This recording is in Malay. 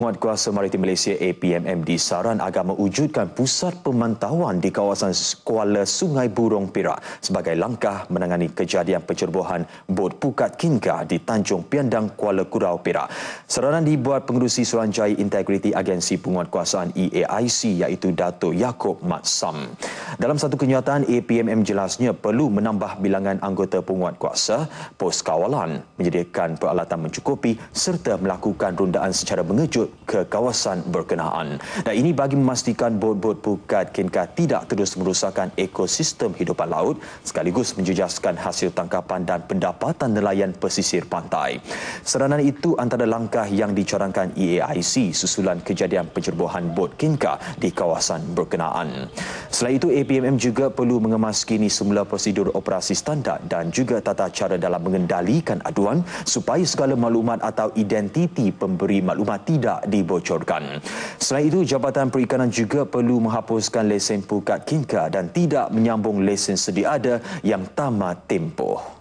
Muat Kuasa Maritim Malaysia APMM disaran agar mewujudkan pusat pemantauan di kawasan Kuala Sungai Burung Perak sebagai langkah menangani kejadian pencerbohan bot Pukat Kinka di Tanjung Piandang Kuala Kurau Perak. Saranan dibuat pengurusi Suruhanjaya Integriti Agensi Penguatkuasaan EAIC iaitu Dato' Yakob Mat Sam. Dalam satu kenyataan, APMM jelasnya perlu menambah bilangan anggota penguat kuasa pos kawalan, menyediakan peralatan mencukupi serta melakukan rundaan secara mengejut ke kawasan berkenaan. Dan ini bagi memastikan bot-bot pukat kinka tidak terus merusakkan ekosistem hidupan laut sekaligus menjejaskan hasil tangkapan dan pendapatan nelayan pesisir pantai. Seranan itu antara langkah yang dicorangkan EAIC susulan kejadian pencerbohan bot kinka di kawasan berkenaan. Selain itu, APMM juga perlu mengemaskini semula prosedur operasi standar dan juga tata cara dalam mengendalikan aduan supaya segala maklumat atau identiti pemberi maklumat tidak dibocorkan. Selain itu, Jabatan Perikanan juga perlu menghapuskan lesen pukat kinka dan tidak menyambung lesen sedia ada yang tamat tempoh.